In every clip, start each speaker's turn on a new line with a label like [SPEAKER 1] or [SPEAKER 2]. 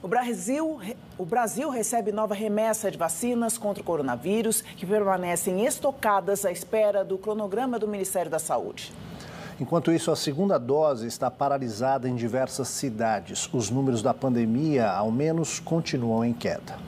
[SPEAKER 1] O Brasil, o Brasil recebe nova remessa de vacinas contra o coronavírus que permanecem estocadas à espera do cronograma do Ministério da Saúde. Enquanto isso, a segunda dose está paralisada em diversas cidades. Os números da pandemia, ao menos, continuam em queda.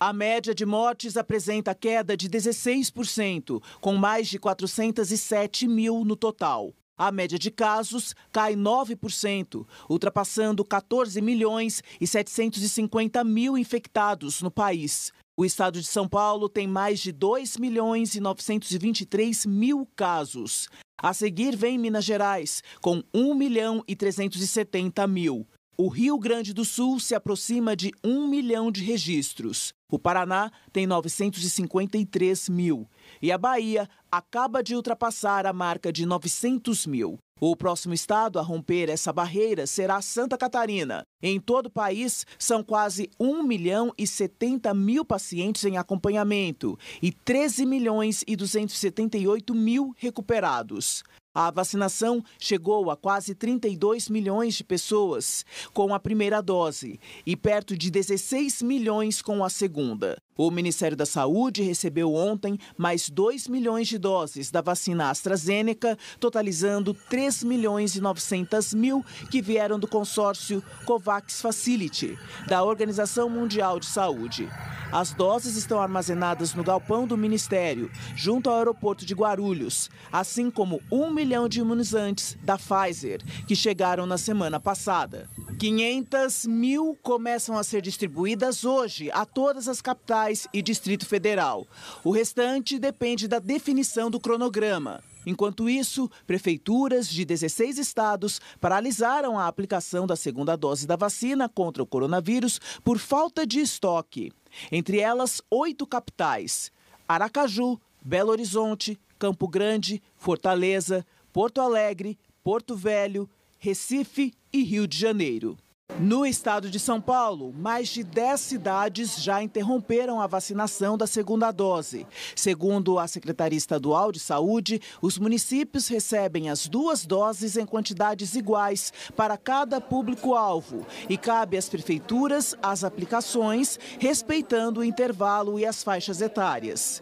[SPEAKER 1] A média de mortes apresenta queda de 16%, com mais de 407 mil no total. A média de casos cai 9%, ultrapassando 14 milhões e 750 mil infectados no país. O estado de São Paulo tem mais de 2 milhões e 923 mil casos. A seguir vem Minas Gerais, com 1 milhão e 370 mil. O Rio Grande do Sul se aproxima de 1 milhão de registros. O Paraná tem 953 mil. E a Bahia acaba de ultrapassar a marca de 900 mil. O próximo estado a romper essa barreira será Santa Catarina. Em todo o país, são quase 1 milhão e 70 mil pacientes em acompanhamento e 13 milhões e 278 mil recuperados. A vacinação chegou a quase 32 milhões de pessoas com a primeira dose e perto de 16 milhões com a segunda. O Ministério da Saúde recebeu ontem mais 2 milhões de doses da vacina AstraZeneca, totalizando 3 milhões e 900 mil que vieram do consórcio COVAX Facility, da Organização Mundial de Saúde. As doses estão armazenadas no galpão do Ministério, junto ao aeroporto de Guarulhos, assim como 1 milhão de imunizantes da Pfizer, que chegaram na semana passada. 500 mil começam a ser distribuídas hoje a todas as capitais e Distrito Federal. O restante depende da definição do cronograma. Enquanto isso, prefeituras de 16 estados paralisaram a aplicação da segunda dose da vacina contra o coronavírus por falta de estoque. Entre elas, oito capitais: Aracaju, Belo Horizonte, Campo Grande, Fortaleza, Porto Alegre, Porto Velho, Recife e Rio de Janeiro. No estado de São Paulo, mais de 10 cidades já interromperam a vacinação da segunda dose. Segundo a Secretaria Estadual de Saúde, os municípios recebem as duas doses em quantidades iguais para cada público-alvo e cabe às prefeituras as aplicações, respeitando o intervalo e as faixas etárias.